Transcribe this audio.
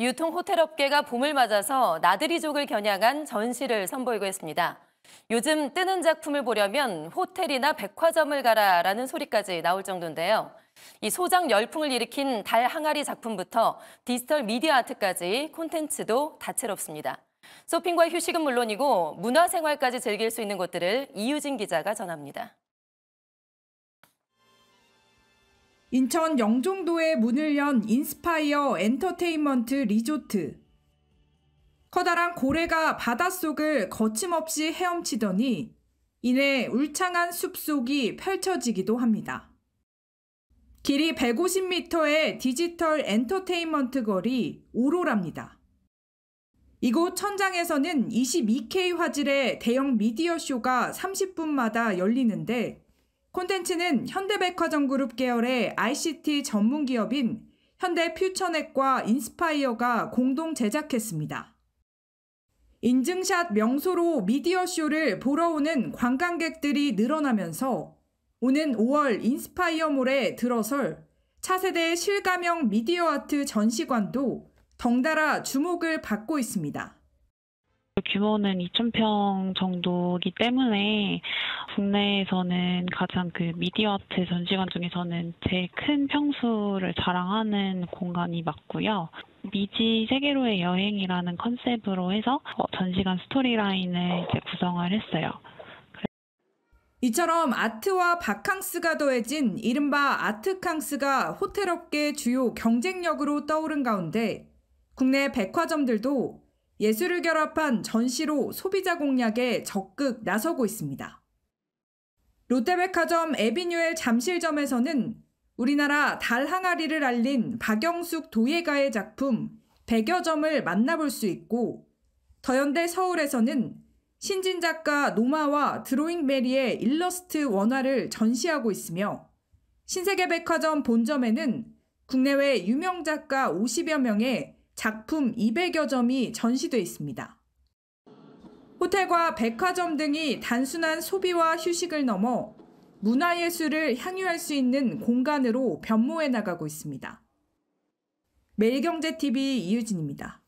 유통 호텔업계가 봄을 맞아서 나들이족을 겨냥한 전시를 선보이고 있습니다. 요즘 뜨는 작품을 보려면 호텔이나 백화점을 가라라는 소리까지 나올 정도인데요. 이 소장 열풍을 일으킨 달 항아리 작품부터 디지털 미디어 아트까지 콘텐츠도 다채롭습니다. 쇼핑과 휴식은 물론이고 문화생활까지 즐길 수 있는 곳들을 이유진 기자가 전합니다. 인천 영종도에 문을 연 인스파이어 엔터테인먼트 리조트. 커다란 고래가 바닷속을 거침없이 헤엄치더니 이내 울창한 숲속이 펼쳐지기도 합니다. 길이 150m의 디지털 엔터테인먼트 거리 오로라입니다. 이곳 천장에서는 22K 화질의 대형 미디어 쇼가 30분마다 열리는데 콘텐츠는 현대백화점그룹 계열의 ICT 전문 기업인 현대퓨처넷과 인스파이어가 공동 제작했습니다. 인증샷 명소로 미디어쇼를 보러 오는 관광객들이 늘어나면서 오는 5월 인스파이어몰에 들어설 차세대 실감형 미디어 아트 전시관도 덩달아 주목을 받고 있습니다. 규모는 2,000평 정도이기 때문에 국내에서는 가장 그 미디어 아트 전시관 중에서는 제일 큰 평수를 자랑하는 공간이 맞고요. 미지 세계로의 여행이라는 컨셉으로 해서 어, 전시관 스토리라인을 이제 구성을 했어요. 이처럼 아트와 바캉스가 더해진 이른바 아트캉스가 호텔업계 주요 경쟁력으로 떠오른 가운데 국내 백화점들도 예술을 결합한 전시로 소비자 공략에 적극 나서고 있습니다. 롯데백화점 에비뉴엘 잠실점에서는 우리나라 달 항아리를 알린 박영숙 도예가의 작품 100여 점을 만나볼 수 있고 더현대 서울에서는 신진 작가 노마와 드로잉 메리의 일러스트 원화를 전시하고 있으며 신세계백화점 본점에는 국내외 유명 작가 50여 명의 작품 200여 점이 전시돼 있습니다. 호텔과 백화점 등이 단순한 소비와 휴식을 넘어 문화예술을 향유할 수 있는 공간으로 변모해 나가고 있습니다. 매일경제TV 이유진입니다.